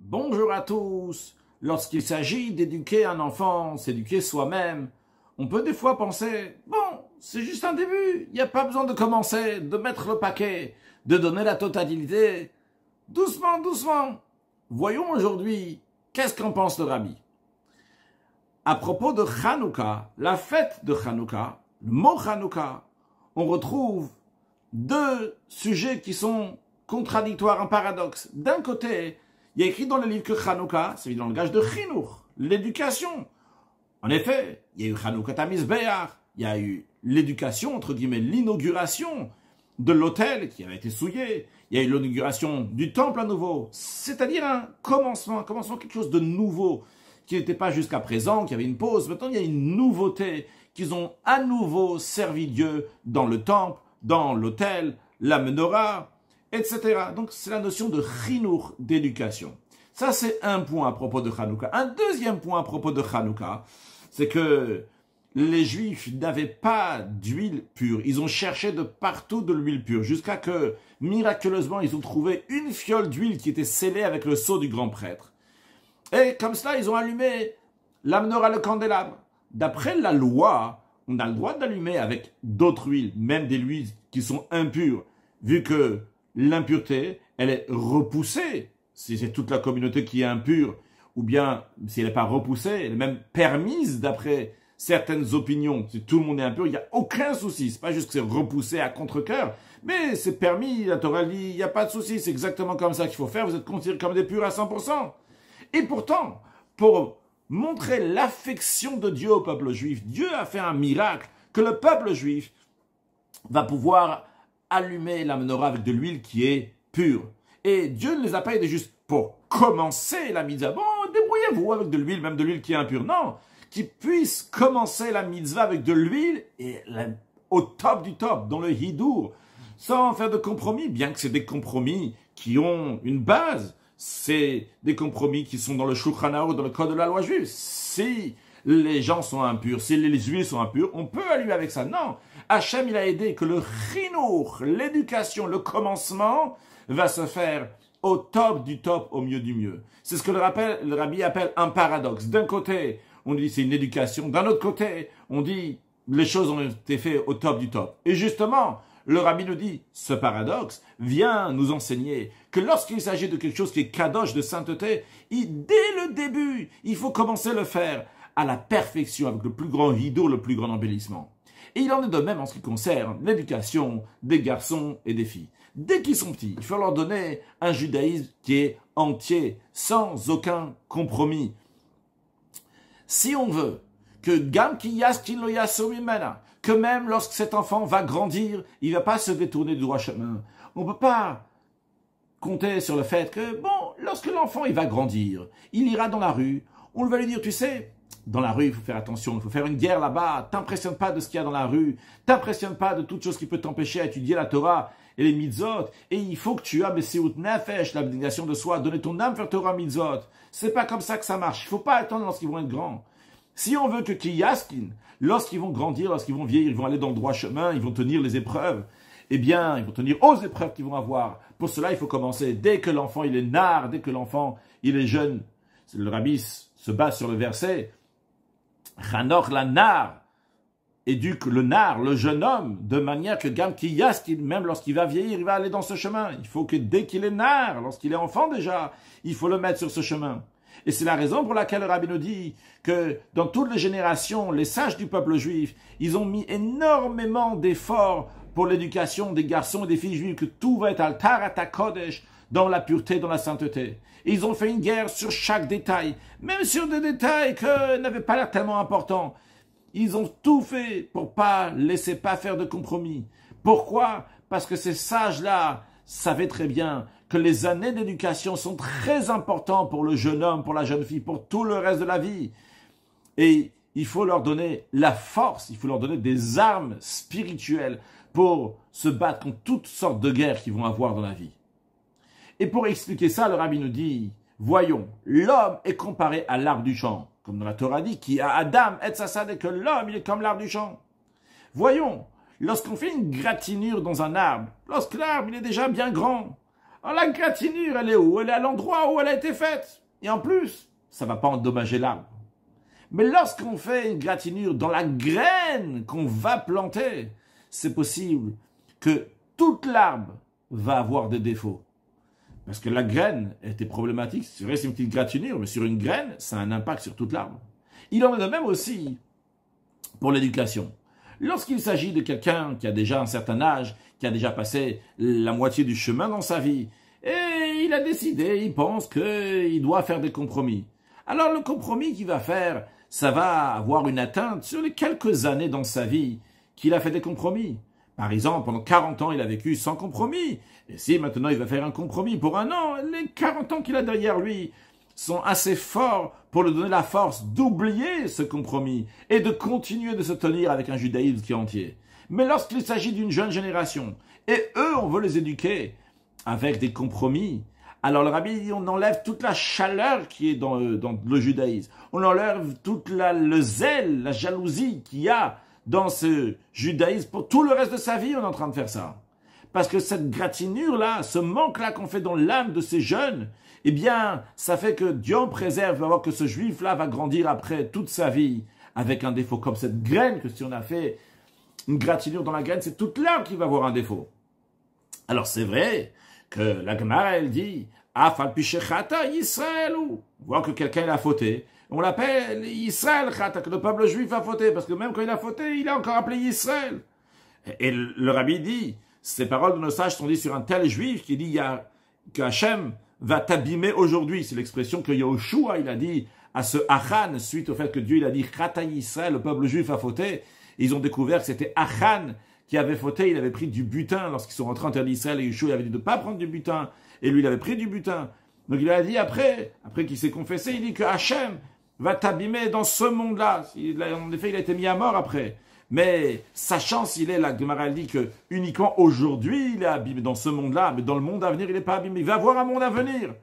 Bonjour à tous. Lorsqu'il s'agit d'éduquer un enfant, s'éduquer soi-même, on peut des fois penser, bon, c'est juste un début, il n'y a pas besoin de commencer, de mettre le paquet, de donner la totalité. Doucement, doucement. Voyons aujourd'hui, qu'est-ce qu'en pense le rabbi À propos de Hanouka, la fête de Hanouka, le mot Hanouka, on retrouve deux sujets qui sont contradictoires, un paradoxe. D'un côté, il y a écrit dans le livre que Chanukah, c'est dans le langage de Chinuch, l'éducation. En effet, il y a eu Chanukah Tamiz il y a eu l'éducation, entre guillemets, l'inauguration de l'hôtel qui avait été souillé, il y a eu l'inauguration du temple à nouveau, c'est-à-dire un commencement, un commencement quelque chose de nouveau, qui n'était pas jusqu'à présent, qui avait une pause, maintenant il y a une nouveauté, qu'ils ont à nouveau servi Dieu dans le temple, dans l'hôtel, la menorah, etc. Donc c'est la notion de chinour, d'éducation. Ça c'est un point à propos de Hanouka. Un deuxième point à propos de Hanouka, c'est que les Juifs n'avaient pas d'huile pure. Ils ont cherché de partout de l'huile pure, jusqu'à que, miraculeusement, ils ont trouvé une fiole d'huile qui était scellée avec le sceau du grand prêtre. Et comme cela, ils ont allumé à le candélabre. D'après la loi, on a le droit d'allumer avec d'autres huiles, même des huiles qui sont impures, vu que l'impureté, elle est repoussée. Si c'est toute la communauté qui est impure, ou bien si elle n'est pas repoussée, elle est même permise d'après certaines opinions. Si tout le monde est impur, il n'y a aucun souci. C'est pas juste que c'est repoussé à contre coeur mais c'est permis. La Torah dit, il n'y a pas de souci. C'est exactement comme ça qu'il faut faire. Vous êtes considérés comme des purs à 100%. Et pourtant, pour montrer l'affection de Dieu au peuple juif, Dieu a fait un miracle que le peuple juif va pouvoir allumer la menorah avec de l'huile qui est pure. Et Dieu ne les a pas aidés juste pour commencer la mitzvah. Bon, débrouillez-vous avec de l'huile, même de l'huile qui est impure. Non, qu'ils puissent commencer la mitzvah avec de l'huile et au top du top, dans le hidour, sans faire de compromis, bien que c'est des compromis qui ont une base. C'est des compromis qui sont dans le Shulchan dans le code de la loi juive. Si les gens sont impurs, si les huiles sont impures, on peut allumer avec ça. Non, Hachem, il a aidé que le chinour, l'éducation, le commencement, va se faire au top du top, au mieux du mieux. C'est ce que le, rabbi appelle un paradoxe. D'un côté, on dit c'est une éducation. D'un autre côté, on dit les choses ont été faites au top du top. Et justement, le rabbi nous dit, ce paradoxe vient nous enseigner que lorsqu'il s'agit de quelque chose qui est kadosh de sainteté, dès le début, il faut commencer le faire à la perfection, avec le plus grand rideau, le plus grand embellissement. Et il en est de même en ce qui concerne l'éducation des garçons et des filles. Dès qu'ils sont petits, il faut leur donner un judaïsme qui est entier, sans aucun compromis. Si on veut que Gam ki que même lorsque cet enfant va grandir, il ne va pas se détourner du droit chemin. On ne peut pas compter sur le fait que, bon, lorsque l'enfant il va grandir, il ira dans la rue, on va lui dire, tu sais, dans la rue, il faut faire attention, il faut faire une guerre là-bas. T'impressionne pas de ce qu'il y a dans la rue. T'impressionne pas de toute chose qui peut t'empêcher d'étudier la Torah et les mitzvot. Et il faut que tu aies Messiut Nefesh, l'abnégation de soi, donner ton âme faire Torah mitzvot. C'est pas comme ça que ça marche. Il faut pas attendre lorsqu'ils vont être grands. Si on veut que Kiyaskin, lorsqu'ils vont grandir, lorsqu'ils vont vieillir, ils vont aller dans le droit chemin, ils vont tenir les épreuves, eh bien, ils vont tenir aux épreuves qu'ils vont avoir. Pour cela, il faut commencer dès que l'enfant, il est nard, dès que l'enfant, il est jeune. Le rabbis se base sur le verset Chanoch la nar éduque le nar, le jeune homme, de manière que Gam Kiyas, même lorsqu'il va vieillir, il va aller dans ce chemin. Il faut que dès qu'il est nar, lorsqu'il est enfant déjà, il faut le mettre sur ce chemin. Et c'est la raison pour laquelle le Rabbi nous dit que dans toutes les générations, les sages du peuple juif, ils ont mis énormément d'efforts pour l'éducation des garçons et des filles juives, que tout va être altar à ta kodesh, dans la pureté, dans la sainteté. Ils ont fait une guerre sur chaque détail, même sur des détails que n'avaient pas l'air tellement importants. Ils ont tout fait pour pas laisser pas faire de compromis. Pourquoi Parce que ces sages-là savaient très bien que les années d'éducation sont très importantes pour le jeune homme, pour la jeune fille, pour tout le reste de la vie. Et il faut leur donner la force, il faut leur donner des armes spirituelles pour se battre contre toutes sortes de guerres qu'ils vont avoir dans la vie. Et pour expliquer ça, le rabbi nous dit, voyons, l'homme est comparé à l'arbre du champ, comme dans la Torah dit, qui a Adam, et ça, que l'homme, il est comme l'arbre du champ. Voyons, lorsqu'on fait une gratinure dans un arbre, lorsque l'arbre, il est déjà bien grand, alors la gratinure, elle est où Elle est à l'endroit où elle a été faite. Et en plus, ça ne va pas endommager l'arbre. Mais lorsqu'on fait une gratinure dans la graine qu'on va planter, c'est possible que toute l'arbre va avoir des défauts. Parce que la graine était problématique. C'est vrai, c'est une petite gratinure, mais sur une graine, ça a un impact sur toute l'arbre. Il en est de même aussi pour l'éducation. Lorsqu'il s'agit de quelqu'un qui a déjà un certain âge, qui a déjà passé la moitié du chemin dans sa vie, et il a décidé, il pense qu'il doit faire des compromis. Alors le compromis qu'il va faire, ça va avoir une atteinte sur les quelques années dans sa vie qu'il a fait des compromis. Par exemple, pendant 40 ans, il a vécu sans compromis. Et si maintenant il va faire un compromis pour un an, les 40 ans qu'il a derrière lui sont assez forts pour lui donner la force d'oublier ce compromis et de continuer de se tenir avec un judaïsme qui est entier. Mais lorsqu'il s'agit d'une jeune génération, et eux, on veut les éduquer avec des compromis, alors le rabbi dit, on enlève toute la chaleur qui est euh, dans, le judaïsme, on enlève toute la, le zèle, la jalousie qu'il y a dans ce judaïsme pour tout le reste de sa vie, on est en train de faire ça. Parce que cette gratinure-là, ce manque-là qu'on fait dans l'âme de ces jeunes, eh bien, ça fait que Dieu en préserve, alors que ce juif-là va grandir après toute sa vie avec un défaut comme cette graine, que si on a fait une gratinure dans la graine, c'est toute l'âme qui va avoir un défaut. Alors c'est vrai que la Gemara, elle dit, « Ah, Israël » ou voit que quelqu'un l'a fauté. On l'appelle Israël que le peuple juif a fauté, parce que même quand il a fauté, il a encore appelé Israël. Et, le rabbi dit, ces paroles de nos sages sont dites sur un tel juif qui dit que va t'abîmer aujourd'hui. C'est l'expression que Yahushua, il a dit à ce Achan, suite au fait que Dieu, il a dit Khata Israël, le peuple juif a fauté. Ils ont découvert que c'était Achan qui avait fauté, il avait pris du butin lorsqu'ils sont rentrés en terre d'Israël et il avait dit de ne pas prendre du butin et lui il avait pris du butin. Donc il a dit après, après qu'il s'est confessé, il dit que Hachem va t'abîmer dans ce monde-là. En effet, il a été mis à mort après. Mais sa chance, il est là. Gemara, dit que uniquement aujourd'hui, il est abîmé dans ce monde-là, mais dans le monde à venir, il n'est pas abîmé. Il va avoir un monde à venir.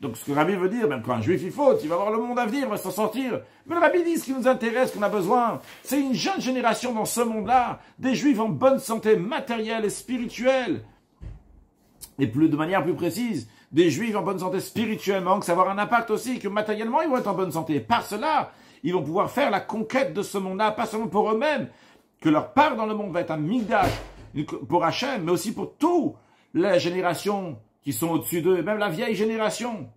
Donc ce que Rabbi veut dire, même quand un juif il faut, il va voir le monde à venir, il va s'en sortir. Mais le Rabbi dit ce qui nous intéresse, qu'on a besoin, c'est une jeune génération dans ce monde-là, des juifs en bonne santé matérielle et spirituelle. Et plus de manière plus précise, des juifs en bonne santé spirituellement, que ça va avoir un impact aussi, que matériellement ils vont être en bonne santé. Par cela, ils vont pouvoir faire la conquête de ce monde-là, pas seulement pour eux-mêmes, que leur part dans le monde va être un pour Hachem, mais aussi pour toutes la génération qui sont au-dessus d'eux, même la vieille génération.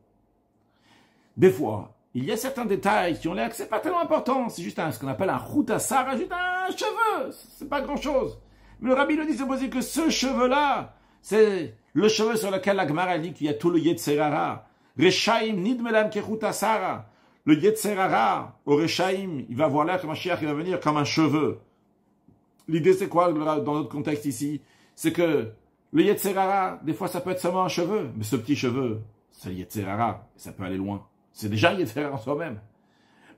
Des fois, il y a certains détails qui ont l'air que c'est pas tellement important, c'est juste ce qu'on appelle un route juste un cheveu, c'est pas grand chose. Mais le rabbi le dit, c'est possible que ce cheveu-là, c'est le cheveu sur lequel la Gemara dit qu'il y a tout le Yetzerara. Le Yetzerara, au Réchaim, il va voir l'air un Mashiach il va venir comme un cheveu. L'idée c'est quoi dans notre contexte ici C'est que le Yetzerara, des fois ça peut être seulement un cheveu, mais ce petit cheveu, c'est le Yetzerara, ça peut aller loin. C'est déjà un Yetzerara en soi-même.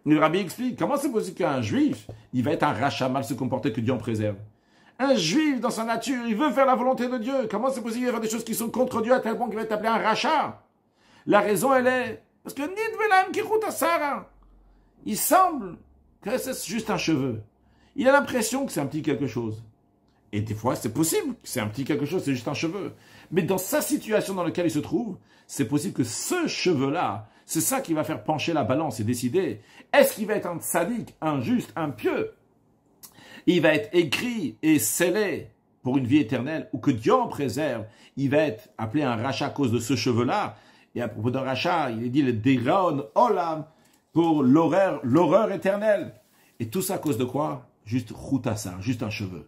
Le rabbi explique, comment c'est possible qu'un juif, il va être un rachat, mal se comporter, que Dieu en préserve un juif dans sa nature, il veut faire la volonté de Dieu. Comment c'est possible de faire des choses qui sont contre Dieu à tel point qu'il va être appelé un rachat La raison, elle est parce que Nidvelam à Sarah, il semble que c'est juste un cheveu. Il a l'impression que c'est un petit quelque chose. Et des fois, c'est possible, que c'est un petit quelque chose, c'est juste un cheveu. Mais dans sa situation dans laquelle il se trouve, c'est possible que ce cheveu-là, c'est ça qui va faire pencher la balance et décider, est-ce qu'il va être un sadique, un juste, un pieux il va être écrit et scellé pour une vie éternelle, ou que Dieu en préserve. Il va être appelé un rachat à cause de ce cheveu-là. Et à propos d'un rachat, il est dit le Deraon Olam pour l'horreur, éternelle. Et tout ça à cause de quoi Juste juste un cheveu.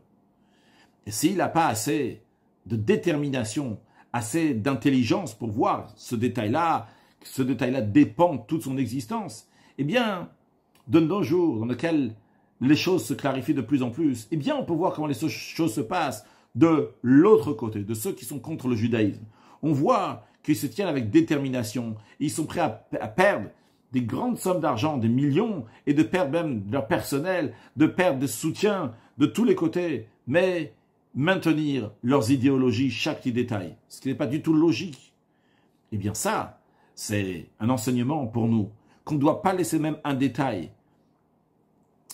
Et s'il n'a pas assez de détermination, assez d'intelligence pour voir ce détail-là, ce détail-là dépend de toute son existence, eh bien, de nos jours, dans lequel les choses se clarifient de plus en plus, eh bien, on peut voir comment les choses se passent de l'autre côté, de ceux qui sont contre le judaïsme. On voit qu'ils se tiennent avec détermination. Ils sont prêts à, perdre des grandes sommes d'argent, des millions, et de perdre même leur personnel, de perdre des soutiens de tous les côtés, mais maintenir leurs idéologies chaque petit détail, ce qui n'est pas du tout logique. Eh bien ça, c'est un enseignement pour nous, qu'on ne doit pas laisser même un détail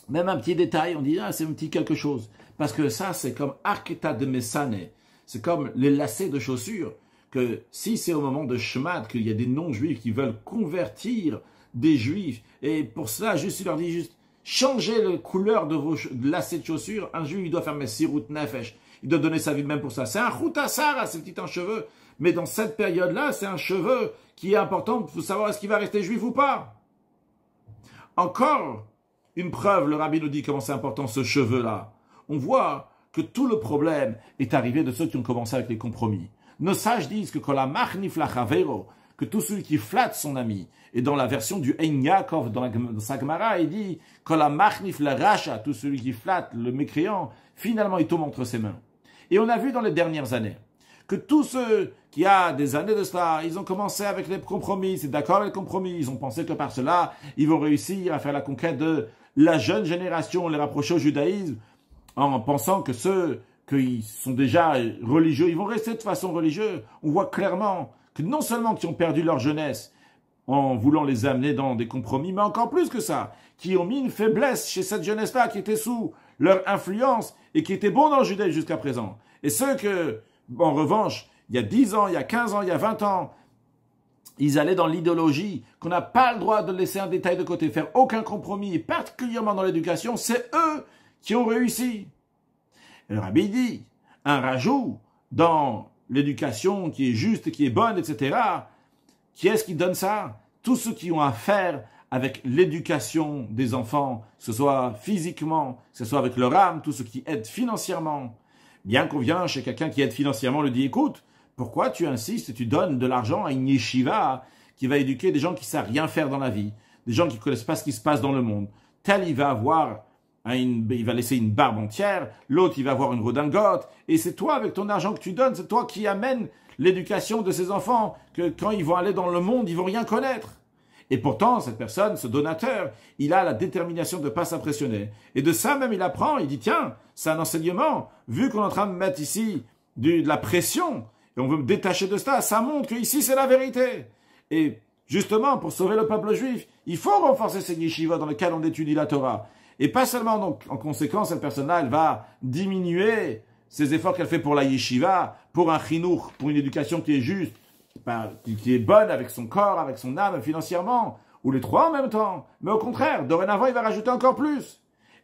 même un petit détail, on dit, ah, c'est un petit quelque chose. Parce que ça, c'est comme arketa de mesane. C'est comme les lacets de chaussures. Que si c'est au moment de Shemad qu'il y a des non-juifs qui veulent convertir des juifs, et pour cela, je il leur dit juste, changez la couleur de vos lacets de chaussures. Un juif, il doit faire mes nefesh. Il doit donner sa vie même pour ça. C'est un Sarah, c'est petit en cheveux. Mais dans cette période-là, c'est un cheveu qui est important pour savoir est-ce qu'il va rester juif ou pas. Encore, une preuve, le rabbi nous dit comment c'est important ce cheveu-là. On voit que tout le problème est arrivé de ceux qui ont commencé avec les compromis. Nos sages disent que quand la que tout celui qui flatte son ami, et dans la version du Yaakov dans, la, il dit quand la racha, tout celui qui flatte le mécréant, finalement il tombe entre ses mains. Et on a vu dans les dernières années que tous ceux qui, a des années de cela, ils ont commencé avec les compromis, c'est d'accord avec les compromis, ils ont pensé que par cela, ils vont réussir à faire la conquête de la jeune génération, les rapproche au judaïsme en pensant que ceux qui sont déjà religieux, ils vont rester de façon religieuse. On voit clairement que non seulement qu'ils ont perdu leur jeunesse en voulant les amener dans des compromis, mais encore plus que ça, qui ont mis une faiblesse chez cette jeunesse-là qui était sous leur influence et qui était bon dans le judaïsme jusqu'à présent. Et ceux que, en revanche, il y a 10 ans, il y a 15 ans, il y a 20 ans, ils allaient dans l'idéologie qu'on n'a pas le droit de laisser un détail de côté, faire aucun compromis, et particulièrement dans l'éducation, c'est eux qui ont réussi. le rabbi dit, un rajout dans l'éducation qui est juste, qui est bonne, etc. Qui est-ce qui donne ça Tous ceux qui ont affaire avec l'éducation des enfants, que ce soit physiquement, que ce soit avec leur âme, tout ce qui aident financièrement. Bien qu'on vienne chez quelqu'un qui aide financièrement, le dit, écoute, pourquoi tu insistes et tu donnes de l'argent à une yeshiva qui va éduquer des gens qui ne savent rien faire dans la vie, des gens qui ne connaissent pas ce qui se passe dans le monde Tel, il va avoir il va laisser une barbe entière, l'autre il va avoir une redingote, et c'est toi avec ton argent que tu donnes, c'est toi qui amènes l'éducation de ces enfants, que quand ils vont aller dans le monde, ils vont rien connaître. Et pourtant, cette personne, ce donateur, il a la détermination de ne pas s'impressionner. Et de ça même, il apprend, il dit, tiens, c'est un enseignement, vu qu'on est en train de mettre ici de la pression et on veut me détacher de ça, ça montre qu'ici c'est la vérité. Et justement, pour sauver le peuple juif, il faut renforcer ces yeshivas dans lequel on étudie la Torah. Et pas seulement, donc, en conséquence, cette personne elle va diminuer ses efforts qu'elle fait pour la yeshiva, pour un chinour, pour une éducation qui est juste, ben, qui est bonne avec son corps, avec son âme, financièrement, ou les trois en même temps. Mais au contraire, dorénavant, il va rajouter encore plus.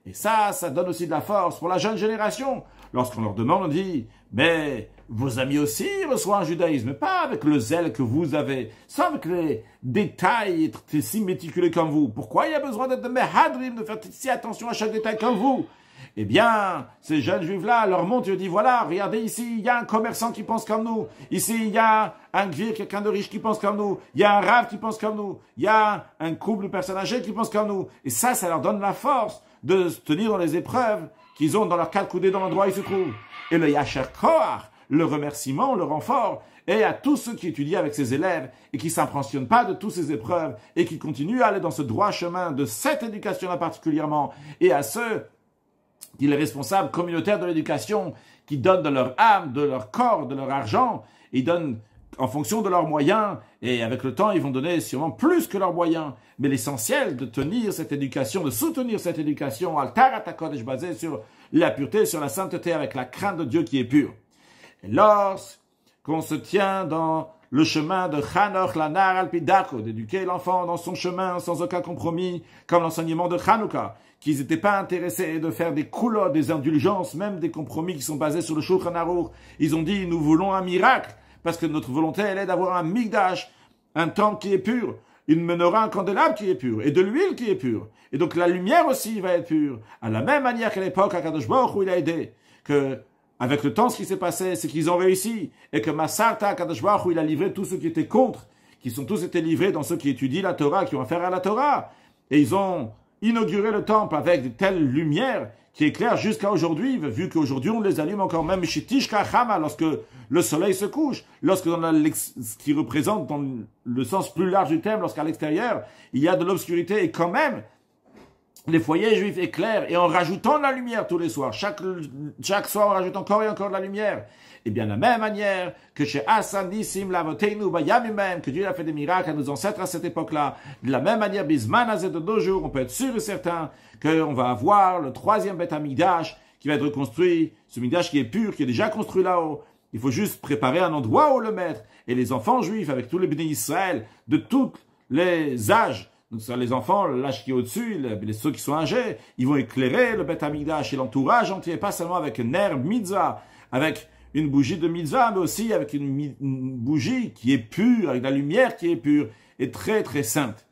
Et ça, ça donne aussi de la force pour la jeune génération. Lorsqu'on leur demande, on dit, mais vos amis aussi reçoivent un judaïsme, pas avec le zèle que vous avez, sans que les détails si méticuleux comme vous. Pourquoi il y a besoin d'être de mehadrim, de faire si attention à chaque détail comme vous eh bien, ces jeunes juifs-là, leur montrent ils disent, voilà, regardez ici, il y a un commerçant qui pense comme nous. Ici, il y a un gvir, quelqu'un de riche qui pense comme nous. Il y a un rave qui pense comme nous. Il y a un couple de personnes âgées qui pense comme nous. Et ça, ça leur donne la force de se tenir dans les épreuves qu'ils ont dans leur quatre coudées dans l'endroit où ils se trouvent. Et le Yasher Kohar, le remerciement, le renfort, et à tous ceux qui étudient avec ses élèves et qui s'impressionnent pas de toutes ces épreuves et qui continuent à aller dans ce droit chemin de cette éducation-là particulièrement, et à ceux qui les responsables communautaires de l'éducation, qui donnent de leur âme, de leur corps, de leur argent, ils donnent en fonction de leurs moyens, et avec le temps, ils vont donner sûrement plus que leurs moyens. Mais l'essentiel de tenir cette éducation, de soutenir cette éducation, altar est basée sur la pureté, sur la sainteté, avec la crainte de Dieu qui est pure. Et lorsqu'on se tient dans le chemin de Chanoch Lanar Alpidako, d'éduquer l'enfant dans son chemin sans aucun compromis, comme l'enseignement de Chanukah, qu'ils n'étaient pas intéressés de faire des coulottes, des indulgences, même des compromis qui sont basés sur le Shulchan Ils ont dit, nous voulons un miracle, parce que notre volonté, elle est d'avoir un migdash, un temple qui est pur, une menorah, un candélabre qui est pur, et de l'huile qui est pure. Et donc la lumière aussi va être pure. À la même manière qu'à l'époque, à Kadosh où il a aidé, que avec le temps, ce qui s'est passé, c'est qu'ils ont réussi. Et que Masarta Kadashbar, où il a livré tous ceux qui étaient contre, qui sont tous été livrés dans ceux qui étudient la Torah, qui ont affaire à la Torah. Et ils ont inauguré le temple avec de telles lumières qui éclairent jusqu'à aujourd'hui, vu qu'aujourd'hui on les allume encore même chez Tishka lorsque le soleil se couche, lorsque dans la, ce qui représente dans le sens plus large du thème, lorsqu'à l'extérieur, il y a de l'obscurité, et quand même, les foyers juifs éclairent et en rajoutant la lumière tous les soirs, chaque, chaque soir on rajoute encore et encore de la lumière. Et bien de la même manière que chez Hassan la même que Dieu a fait des miracles à nos ancêtres à cette époque-là, de la même manière Bisman de nos jours, on peut être sûr et certain qu'on va avoir le troisième Beth Amidash qui va être construit, ce Midash qui est pur, qui est déjà construit là-haut. Il faut juste préparer un endroit où le mettre. Et les enfants juifs, avec tous les bénis Israël, de tous les âges, donc, ça, les enfants, l'âge qui est au-dessus, les, ceux qui sont âgés, ils vont éclairer le Beth et l'entourage entier, pas seulement avec une herbe mitzvah, avec une bougie de mitzvah, mais aussi avec une, bougie qui est pure, avec la lumière qui est pure et très très sainte.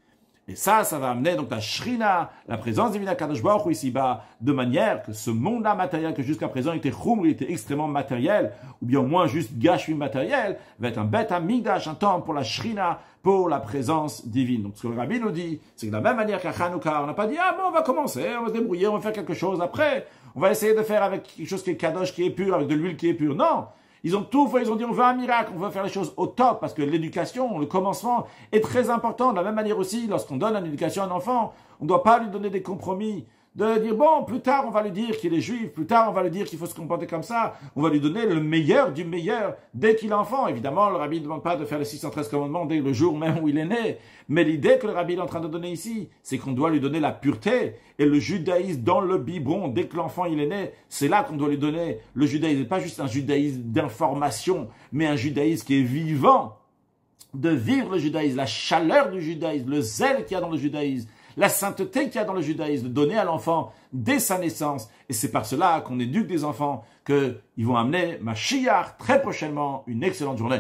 Et ça, ça va amener donc la Shrina, la présence divine à Kadosh Baruch ici-bas, de manière que ce monde-là matériel que jusqu'à présent était Khumri, était extrêmement matériel, ou bien au moins juste gâchis matériel, va être un bête migdash, un temple pour la Shrina, pour la présence divine. Donc ce que le Rabbi nous dit, c'est que de la même manière qu'à Hanukkah, on n'a pas dit, ah bon, on va commencer, on va se débrouiller, on va faire quelque chose après, on va essayer de faire avec quelque chose qui est Kadosh, qui est pur, avec de l'huile qui est pure. Non, ils ont tout fait, ils ont dit on veut un miracle, on veut faire les choses au top, parce que l'éducation, le commencement est très important. De la même manière aussi, lorsqu'on donne une éducation à un enfant, on ne doit pas lui donner des compromis de dire, bon, plus tard, on va lui dire qu'il est juif, plus tard, on va lui dire qu'il faut se comporter comme ça, on va lui donner le meilleur du meilleur dès qu'il est enfant. Évidemment, le rabbin ne demande pas de faire les 613 commandements dès le jour même où il est né, mais l'idée que le rabbin est en train de donner ici, c'est qu'on doit lui donner la pureté et le judaïsme dans le biberon dès que l'enfant il est né, c'est là qu'on doit lui donner le judaïsme, pas juste un judaïsme d'information, mais un judaïsme qui est vivant, de vivre le judaïsme, la chaleur du judaïsme, le zèle qu'il y a dans le judaïsme, la sainteté qu'il y a dans le judaïsme, donner à l'enfant dès sa naissance. Et c'est par cela qu'on éduque des enfants, qu'ils vont amener Mashiach très prochainement. Une excellente journée.